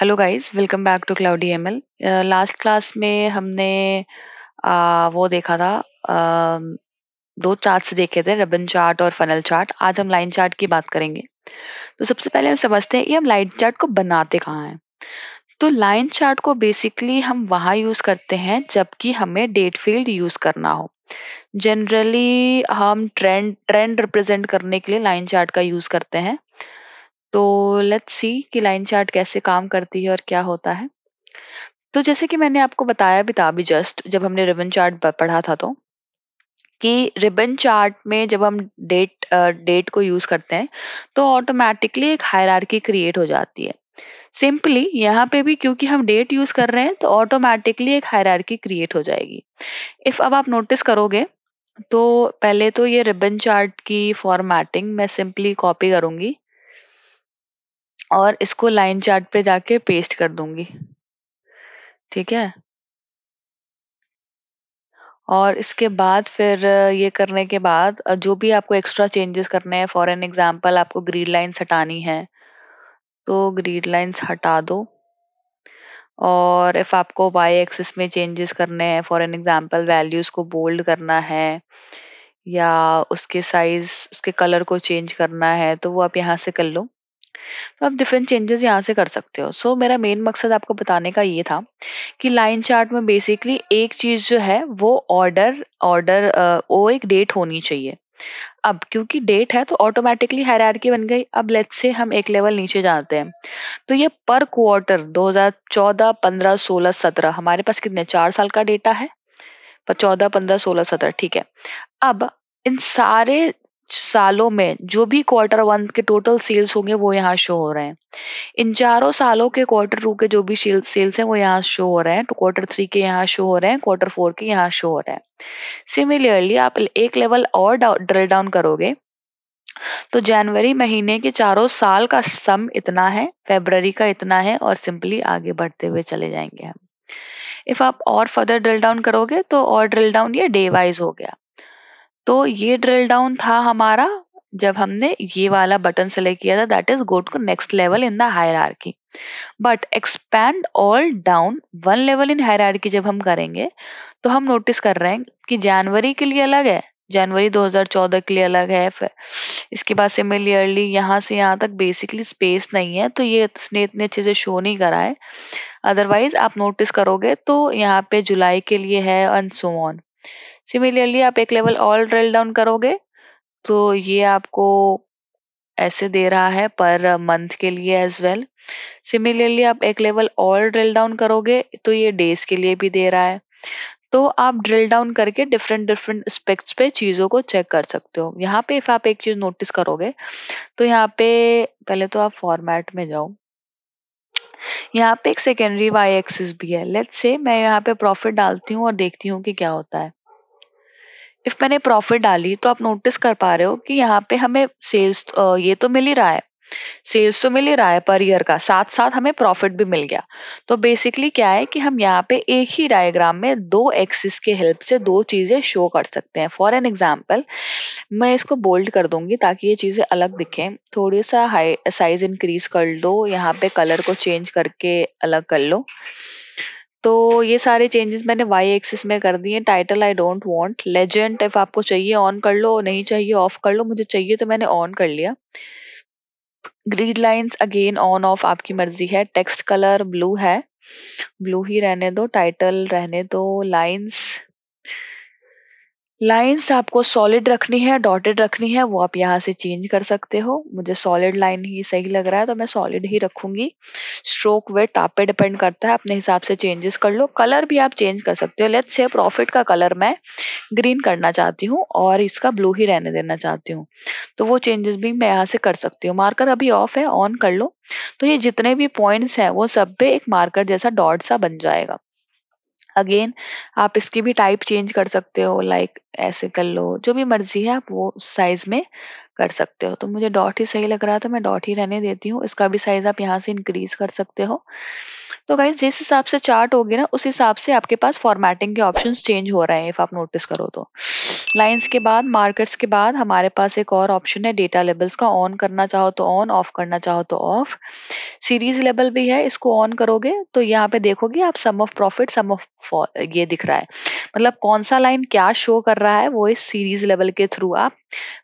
hello guys welcome back to Cloudy M L last class में हमने uh, वो देखा था uh, दो चार्ट्स देखे थे रबन चार्ट और फनल चार्ट आज हम लाइन चार्ट की बात करेंगे तो सबसे पहले हम समझते हैं कि हम लाइन चार्ट को बनाते कहाँ हैं तो लाइन चार्ट को बेसिकली हम वहाँ यूज़ करते हैं जबकि हमें डेट फील्ड यूज़ करना हो जनरली हम ट्रेंड ट्रेंड रिप्रेजेंट करने के लिए लाइन चार्ट का यूज़ करते हैं तो लेट्स सी कि लाइन चार्ट कैसे काम करती है और क्या होता है तो जैसे कि मैंने आपको बताया भी था अभी जस्ट जब हमने रिबन चार्ट पढ़ा था तो कि रिबन चार्ट में जब हम डेट डेट को यूज़ करते हैं तो ऑटोमेटिकली एक हायरार्की क्रिएट हो जाती है सिंपली यहाँ पे भी क्योंकि हम डेट यूज़ कर रहे हैं तो ऑटोमेटिकली एक हायरार्की क्रिएट हो जाएगी इफ़ अब आप नोटिस करोगे तो पहले तो ये रिबन चार्ट की फॉर्मेटिंग मैं सिंपली कॉपी करूंगी और इसको लाइन चार्ट पे जाके पेस्ट कर दूंगी ठीक है और इसके बाद फिर ये करने के बाद जो भी आपको एक्स्ट्रा चेंजेस करने हैं फॉर एन एग्जाम्पल आपको ग्रीड लाइन्स हटानी है तो ग्रीड लाइन्स हटा दो और इफ़ आपको वाई एक्सिस में चेंजेस करने हैं फॉर एन एग्जाम्पल वैल्यूज़ को बोल्ड करना है या उसके साइज़ उसके कलर को चेंज करना है तो वो आप यहाँ से कर लो तो आप डिफरेंट चेंजेस यहाँ से कर सकते हो सो so, मेरा मेन मकसद आपको बताने का ये था कि लाइन चार्ट में बेसिकली एक चीज़ जो है वो ऑर्डर ऑर्डर वो एक डेट होनी चाहिए अब क्योंकि डेट है तो ऑटोमेटिकली हायरार्की बन गई अब लेट्स से हम एक लेवल नीचे जाते हैं तो ये पर क्वार्टर 2014, 15, 16, 17 हमारे पास कितने चार साल का डेटा है पर 14 15 16 17 ठीक है अब इन सारे सालों में जो भी क्वार्टर वन के टोटल सेल्स होंगे वो यहाँ शो हो रहे हैं इन चारों सालों के क्वार्टर टू के जो भी सेल्स हैं वो यहाँ शो हो रहे हैं तो क्वार्टर थ्री के यहाँ शो हो रहे हैं क्वार्टर फोर के यहाँ शो हो रहे हैं सिमिलरली आप एक लेवल और ड्रिल डाउन करोगे तो जनवरी महीने के चारों साल का सम इतना है फेबररी का इतना है और सिंपली आगे बढ़ते हुए चले जाएंगे हम इफ आप और फर्दर ड्रिल डाउन करोगे तो और ड्रिल डाउन ये डे वाइज हो गया तो ये ड्रिल डाउन था हमारा जब हमने ये वाला बटन सेलेक्ट किया था that is go to next level in the hierarchy but expand all down one level in hierarchy जब हम करेंगे तो हम नोटिस कर रहे हैं कि जनवरी के लिए अलग है जनवरी 2014 के लिए अलग है फिर इसके बाद सिमिलियरली यहाँ से यहाँ तक बेसिकली स्पेस नहीं है तो ये इसने इतने अच्छे से शो नहीं करा है अदरवाइज आप नोटिस करोगे तो यहाँ पे जुलाई के लिए है एंड सो ऑन सिमिलरली आप एक लेवल ऑल ड्रिल डाउन करोगे तो ये आपको ऐसे दे रहा है पर मंथ के लिए एज वेल सिमिलरली आप एक लेवल ऑल ड्रिल डाउन करोगे तो ये डेज के लिए भी दे रहा है तो आप ड्रिल डाउन करके डिफरेंट डिफरेंट एस्पेक्ट्स पे चीज़ों को चेक कर सकते हो यहाँ पे इफ़ आप एक चीज़ नोटिस करोगे तो यहाँ पे पहले तो आप फॉर्मेट में जाओ यहाँ पे एक सेकेंडरी वाई एक्सिस भी है लेट्स से मैं यहाँ पे प्रॉफिट डालती हूँ और देखती हूँ कि क्या होता है इफ मैंने प्रॉफिट डाली तो आप नोटिस कर पा रहे हो कि यहाँ पे हमें सेल्स ये तो मिल ही रहा है सेल्स तो मिल ही रहा है पर ईयर का साथ साथ हमें प्रॉफिट भी मिल गया तो बेसिकली क्या है कि हम यहाँ पे एक ही डायग्राम में दो एक्सिस के हेल्प से दो चीजें शो कर सकते हैं फॉर एन एग्जाम्पल मैं इसको बोल्ड कर दूंगी ताकि ये चीजें अलग दिखें थोड़ी सा हाई साइज इंक्रीज कर लो यहाँ पे कलर को चेंज करके अलग कर लो तो ये सारे चेंजेस मैंने वाई एक्सिस में कर दिए title I don't want legend if आपको चाहिए ऑन कर लो नहीं चाहिए ऑफ कर लो मुझे चाहिए तो मैंने ऑन कर लिया grid lines again on off आपकी मर्जी है टेक्स्ट कलर ब्लू है ब्लू ही रहने दो टाइटल रहने दो लाइंस लाइंस आपको सॉलिड रखनी है डॉटेड रखनी है वो आप यहाँ से चेंज कर सकते हो मुझे सॉलिड लाइन ही सही लग रहा है तो मैं सॉलिड ही रखूंगी स्ट्रोक वेट आप पे डिपेंड करता है अपने हिसाब से चेंजेस कर लो कलर भी आप चेंज कर सकते हो लेट्स से प्रॉफिट का कलर मैं ग्रीन करना चाहती हूँ और इसका ब्लू ही रहने देना चाहती हूँ तो वो चेंजेस भी मैं यहाँ से कर सकती हूँ मार्कर अभी ऑफ है ऑन कर लो तो ये जितने भी पॉइंट्स हैं वो सब पे एक मार्कर जैसा डॉट सा बन जाएगा अगेन आप इसकी भी टाइप चेंज कर सकते हो लाइक ऐसे कर लो जो भी मर्जी है आप वो उस साइज में कर सकते हो तो मुझे डॉट ही सही लग रहा था मैं डॉट ही रहने देती हूँ इसका भी साइज आप यहाँ से इंक्रीज कर सकते हो तो गाइज जिस हिसाब से चार्ट होगी ना उस हिसाब से आपके पास फॉर्मेटिंग के ऑप्शन चेंज हो रहे हैं इफ आप नोटिस करो तो लाइंस के बाद मार्केट्स के बाद हमारे पास एक और ऑप्शन है डेटा लेबल्स का ऑन करना चाहो तो ऑन ऑफ करना चाहो तो ऑफ सीरीज लेबल भी है इसको ऑन करोगे तो यहाँ पे देखोगे आप sum of profit sum of ये दिख रहा है मतलब कौन सा लाइन क्या शो कर रहा है वो इस सीरीज लेवल के थ्रू आप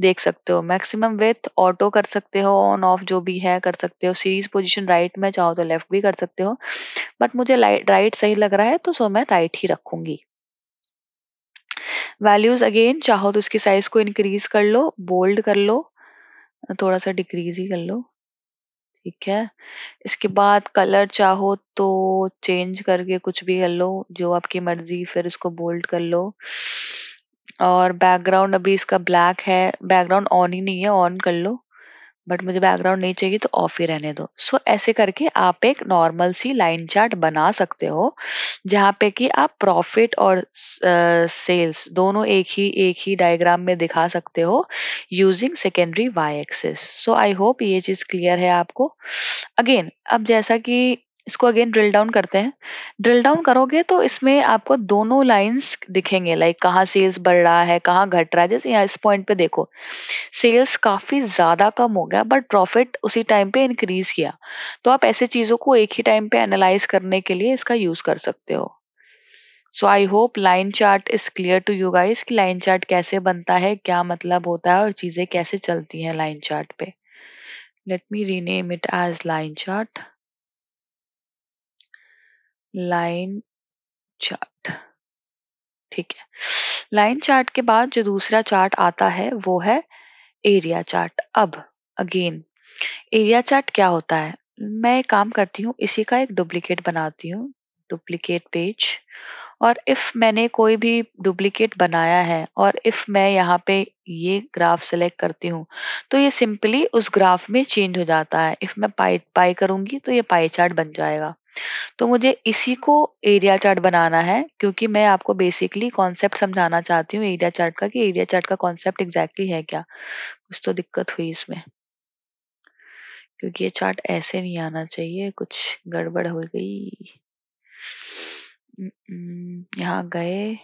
देख सकते हो मैक्सिमम विथ ऑटो कर सकते हो ऑन ऑफ जो भी है कर सकते हो सीरीज पोजिशन राइट में चाहो तो लेफ्ट भी कर सकते हो बट मुझे राइट सही लग रहा है तो सो मैं राइट ही रखूंगी वैल्यूज अगेन चाहो तो उसकी साइज को इंक्रीज कर लो बोल्ड कर लो थोड़ा सा डिक्रीज ही कर लो ठीक है इसके बाद कलर चाहो तो चेंज करके कुछ भी कर लो जो आपकी मर्जी फिर इसको बोल्ड कर लो और बैकग्राउंड अभी इसका ब्लैक है बैकग्राउंड ऑन ही नहीं है ऑन कर लो बट मुझे बैकग्राउंड नहीं चाहिए तो ऑफ ही रहने दो सो so, ऐसे करके आप एक नॉर्मल सी लाइन चार्ट बना सकते हो जहाँ पे कि आप प्रॉफिट और सेल्स uh, दोनों एक ही एक ही डायग्राम में दिखा सकते हो using secondary Y axis so I hope ये चीज़ क्लियर है आपको अगेन अब जैसा कि इसको अगेन ड्रिल डाउन करते हैं ड्रिल डाउन करोगे तो इसमें आपको दोनों लाइंस दिखेंगे लाइक कहाँ सेल्स बढ़ रहा है कहाँ घट रहा है जैसे यहाँ इस पॉइंट पे देखो सेल्स काफी ज्यादा कम हो गया बट प्रॉफिट उसी टाइम पे इंक्रीज किया तो आप ऐसे चीजों को एक ही टाइम पे एनालाइज करने के लिए इसका यूज कर सकते हो so I hope line chart is clear to you guys कि लाइन चार्ट कैसे बनता है क्या मतलब होता है और चीजें कैसे चलती हैं लाइन चार्ट पे let me rename it as line chart line chart ठीक है लाइन चार्ट के बाद जो दूसरा चार्ट आता है वो है एरिया चार्ट अब अगेन एरिया चार्ट क्या होता है मैं एक काम करती हूँ इसी का एक डुप्लीकेट बनाती हूँ डुप्लीकेट पेज और इफ़ मैंने कोई भी डुप्लीकेट बनाया है और इफ़ मैं यहाँ पे ये ग्राफ सेलेक्ट करती हूँ तो ये सिंपली उस ग्राफ में चेंज हो जाता है इफ़ मैं पाई पाई करूंगी तो ये पाई चार्ट बन जाएगा तो मुझे इसी को एरिया चार्ट बनाना है क्योंकि मैं आपको बेसिकली कॉन्सेप्ट समझाना चाहती हूँ एरिया चार्ट का कि एरिया चार्ट का कॉन्सेप्ट एग्जैक्टली है क्या कुछ तो दिक्कत हुई इसमें क्योंकि ये चार्ट ऐसे नहीं आना चाहिए कुछ गड़बड़ हो गई हम्म, हम्म, यहाँ गए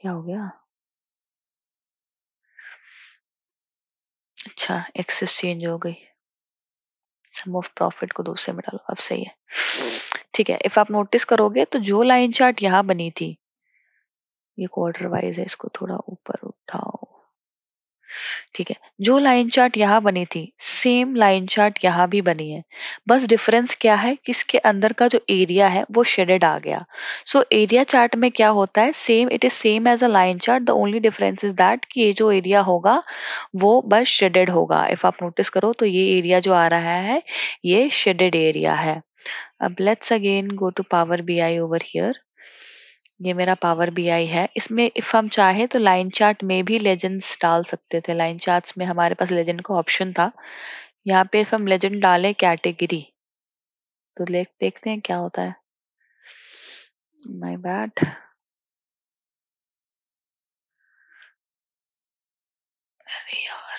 क्या हो गया अच्छा एक्सेस चेंज हो गई सम ऑफ प्रॉफिट को दूसरे में डालो अब सही है ठीक है इफ आप नोटिस करोगे तो जो लाइन चार्ट यहाँ बनी थी ये क्वार्टर वाइज है इसको थोड़ा ऊपर ठीक है जो लाइन चार्ट यहाँ बनी थी सेम लाइन चार्ट यहाँ भी बनी है बस डिफरेंस क्या है कि इसके अंदर का जो एरिया है वो शेडेड आ गया सो एरिया चार्ट में क्या होता है same it is same as a line chart the only difference is that कि ये जो एरिया होगा वो बस शेडेड होगा इफ आप नोटिस करो तो ये एरिया जो आ रहा है ये शेडेड एरिया है अब let's again go to Power B I over here ये मेरा पावर बी आई है इसमें इफ हम चाहे तो लाइन चार्ट में भी लेजेंड्स डाल सकते थे लाइन चार्ट्स में हमारे पास लेजेंड का ऑप्शन था यहाँ पे इफ हम लेजेंड डालें कैटेगरी तो देख देखते हैं क्या होता है माय बैड अरे यार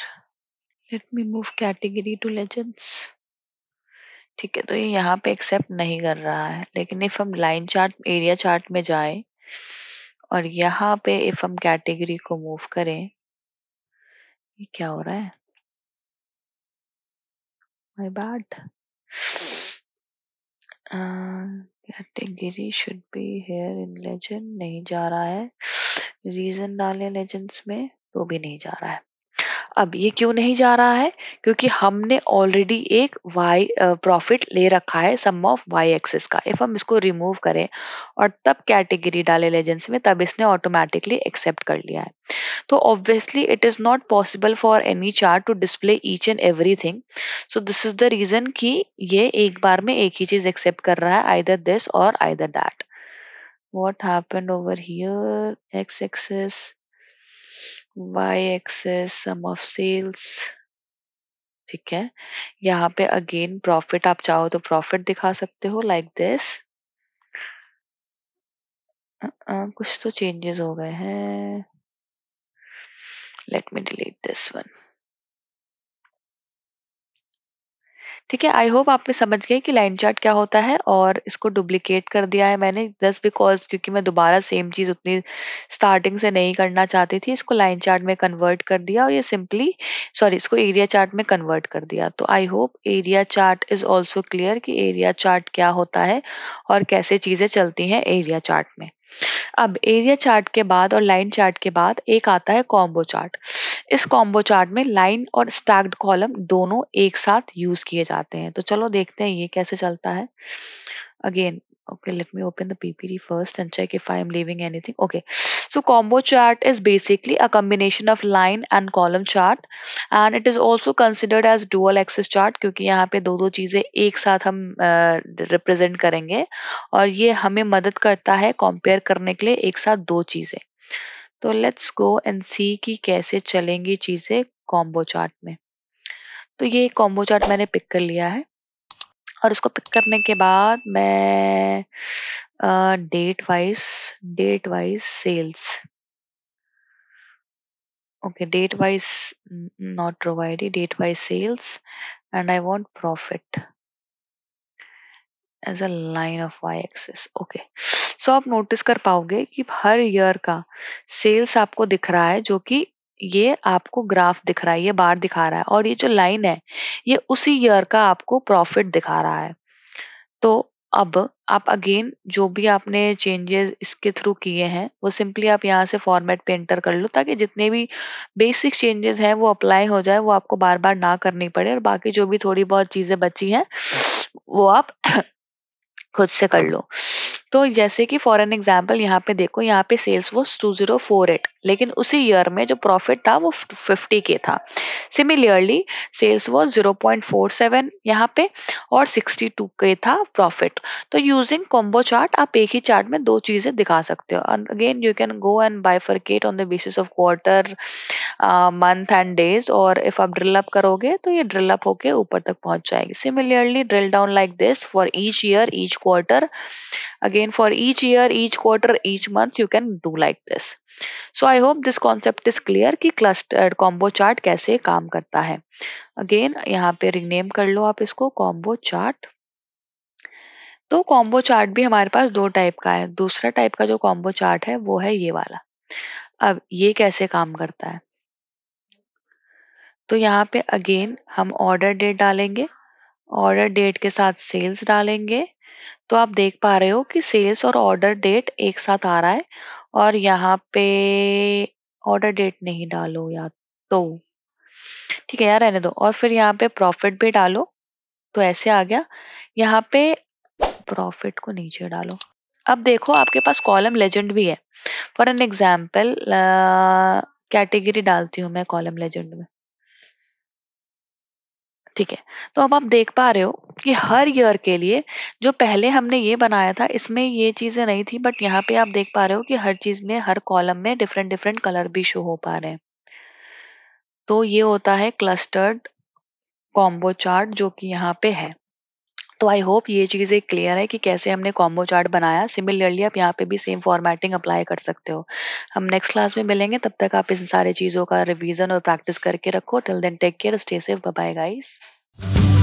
let me move category to legends ठीक है तो ये यहाँ पे एक्सेप्ट नहीं कर रहा है लेकिन इफ हम लाइन चार्ट एरिया चार्ट में जाए और यहाँ पे इफ हम कैटेगरी को मूव करें ये क्या हो रहा है my bad category should be here in legend नहीं जा रहा है रीजन डालें लेजेंड्स में तो भी नहीं जा रहा है अब ये क्यों नहीं जा रहा है क्योंकि हमने ऑलरेडी एक वाई प्रॉफिट ले रखा है सम ऑफ वाई एक्सेस का इफ हम इसको रिमूव करें और तब कैटेगरी डाले लेजेंसी में तब इसने ऑटोमेटिकली एक्सेप्ट कर लिया है तो obviously it is not possible for any chart to display each and everything so this is the reason कि ये एक बार में एक ही चीज एक्सेप्ट कर रहा है आइदर दिस और either that what happen over here X axis y axis sum of sales ठीक है यहाँ पे अगेन प्रॉफिट आप चाहो तो प्रॉफिट दिखा सकते हो लाइक like दिस कुछ तो चेंजेस हो गए हैं let me delete this one ठीक है आई होप आप में समझ गए कि लाइन चार्ट क्या होता है और इसको डुप्लीकेट कर दिया है मैंने जस्ट बिकॉज क्योंकि मैं दोबारा सेम चीज़ उतनी स्टार्टिंग से नहीं करना चाहती थी इसको लाइन चार्ट में कन्वर्ट कर दिया और ये सिंपली सॉरी इसको एरिया चार्ट में कन्वर्ट कर दिया तो I hope area chart is also clear कि एरिया चार्ट क्या होता है और कैसे चीज़ें चलती हैं एरिया चार्ट में अब एरिया चार्ट के बाद और लाइन चार्ट के बाद एक आता है कॉम्बो चार्ट इस कॉम्बो चार्ट में लाइन और स्टैक्ड कॉलम दोनों एक साथ यूज किए जाते हैं तो चलो देखते हैं ये कैसे चलता है again okay let me open the PPT first and check if I am leaving anything okay so combo chart is basically a combination of line and column chart and it is also considered as dual axis chart क्योंकि यहाँ पे दो दो चीजें एक साथ हम represent uh, करेंगे और ये हमें मदद करता है कॉम्पेयर करने के लिए एक साथ दो चीजें तो लेट्स गो एंड सी कि कैसे चलेंगी चीजें कॉम्बो चार्ट में तो ये कॉम्बो चार्ट मैंने पिक कर लिया है और इसको पिक करने के बाद मैं date wise date wise sales okay date wise not provided date wise sales and I want profit as a line of Y axis okay so आप नोटिस कर पाओगे कि हर ईयर का सेल्स आपको दिख रहा है जो कि ये आपको ग्राफ दिख रहा है ये बार दिखा रहा है और ये जो लाइन है ये उसी ईयर का आपको प्रॉफिट दिखा रहा है तो अब आप अगेन जो भी आपने चेंजेस इसके थ्रू किए हैं वो सिंपली आप यहाँ से फॉर्मेट पे एंटर कर लो ताकि जितने भी बेसिक चेंजेस हैं वो अप्लाई हो जाए वो आपको बार बार ना करनी पड़े और बाकी जो भी थोड़ी बहुत चीज़ें बची हैं वो आप खुद से कर लो तो जैसे कि फॉर एन एग्जाम्पल यहाँ पे देखो यहाँ पे सेल्स वो टू जीरो फोर एट लेकिन उसी ईयर में जो प्रॉफिट था वो 50 के था सिमिलियरली सेल्स वॉज 0.47 यहाँ पे और 62 के था प्रॉफिट तो यूजिंग कॉम्बो चार्ट आप एक ही चार्ट में दो चीजें दिखा सकते हो again you can go and bifurcate on the basis of quarter month and days और इफ आप ड्रिल अप करोगे तो ये ड्रिल अप होके ऊपर तक पहुंच जाएगी similarly drill down like this for each year each quarter again for each year each quarter each month you can do like this so I hope this concept is clear कि clustered combo chart कैसे काम करता है again यहाँ पे rename कर लो आप इसको कॉम्बो चार्ट तो कॉम्बो चार्ट भी हमारे पास दो टाइप का है दूसरा टाइप का जो कॉम्बो चार्ट है वो है ये वाला अब ये कैसे काम करता है तो यहाँ पे अगेन हम ऑर्डर डेट डालेंगे ऑर्डर डेट के साथ सेल्स डालेंगे तो आप देख पा रहे हो कि सेल्स और ऑर्डर डेट एक साथ आ रहा है और यहाँ पे ऑर्डर डेट नहीं डालो या तो ठीक है यार रहने दो और फिर यहाँ पे प्रॉफिट भी डालो तो ऐसे आ गया यहाँ पे प्रॉफिट को नीचे डालो अब देखो आपके पास कॉलम लेजेंड भी है फॉर एन एग्जाम्पल कैटेगरी डालती हूँ मैं कॉलम लेजेंड में ठीक है तो अब आप देख पा रहे हो कि हर ईयर के लिए जो पहले हमने ये बनाया था इसमें ये चीज़ें नहीं थी बट यहाँ पे आप देख पा रहे हो कि हर चीज़ में हर कॉलम में डिफरेंट डिफरेंट कलर भी शो हो पा रहे हैं तो ये होता है क्लस्टर्ड कॉम्बो चार्ट जो कि यहाँ पे है तो आई होप ये चीज़ें क्लियर है कि कैसे हमने कॉम्बो चार्ट बनाया सिमिलरली आप यहाँ पे भी सेम फॉर्मेटिंग अप्लाई कर सकते हो हम नेक्स्ट क्लास में मिलेंगे तब तक आप इन सारी चीज़ों का रिवीजन और प्रैक्टिस करके रखो till then take care stay safe bye guys